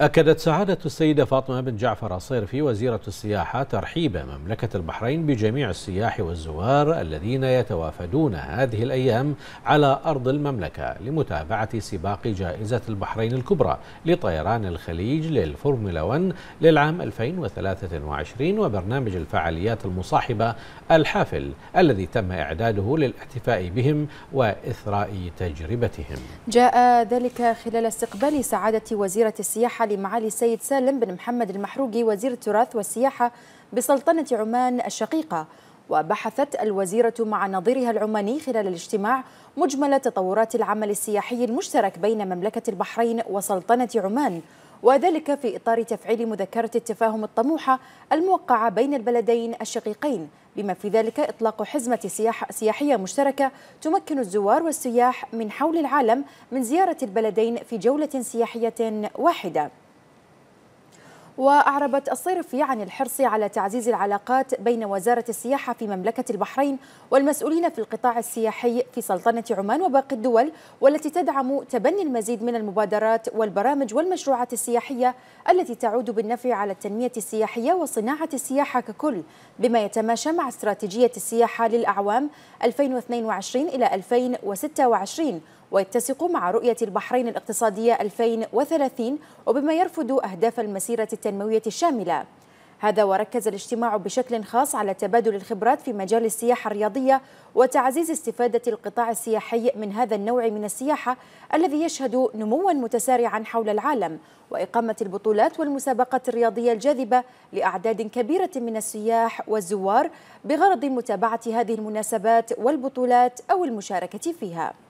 أكدت سعادة السيدة فاطمة بن جعفر الصيرفي وزيرة السياحة ترحيب مملكة البحرين بجميع السياح والزوار الذين يتوافدون هذه الأيام على أرض المملكة لمتابعة سباق جائزة البحرين الكبرى لطيران الخليج للفورمولا 1 للعام 2023 وبرنامج الفعاليات المصاحبة الحافل الذي تم إعداده للاحتفاء بهم وإثراء تجربتهم جاء ذلك خلال استقبال سعادة وزيرة السياحة تعالي معالي السيد سالم بن محمد المحروقي وزير التراث والسياحة بسلطنة عمان الشقيقة وبحثت الوزيرة مع نظيرها العماني خلال الاجتماع مجمل تطورات العمل السياحي المشترك بين مملكة البحرين وسلطنة عمان وذلك في إطار تفعيل مذكرة التفاهم الطموحة الموقعة بين البلدين الشقيقين بما في ذلك إطلاق حزمة سياح سياحية مشتركة تمكن الزوار والسياح من حول العالم من زيارة البلدين في جولة سياحية واحدة وأعربت الصيف عن يعني الحرص على تعزيز العلاقات بين وزارة السياحة في مملكة البحرين والمسؤولين في القطاع السياحي في سلطنة عمان وباقي الدول والتي تدعم تبني المزيد من المبادرات والبرامج والمشروعات السياحية التي تعود بالنفع على التنمية السياحية وصناعة السياحة ككل بما يتماشى مع استراتيجية السياحة للأعوام 2022 إلى 2026 ويتسق مع رؤية البحرين الاقتصادية 2030 وبما يرفض أهداف المسيرة التنمية التنموية الشاملة هذا وركز الاجتماع بشكل خاص على تبادل الخبرات في مجال السياحة الرياضية وتعزيز استفادة القطاع السياحي من هذا النوع من السياحة الذي يشهد نموا متسارعا حول العالم وإقامة البطولات والمسابقات الرياضية الجاذبة لأعداد كبيرة من السياح والزوار بغرض متابعة هذه المناسبات والبطولات أو المشاركة فيها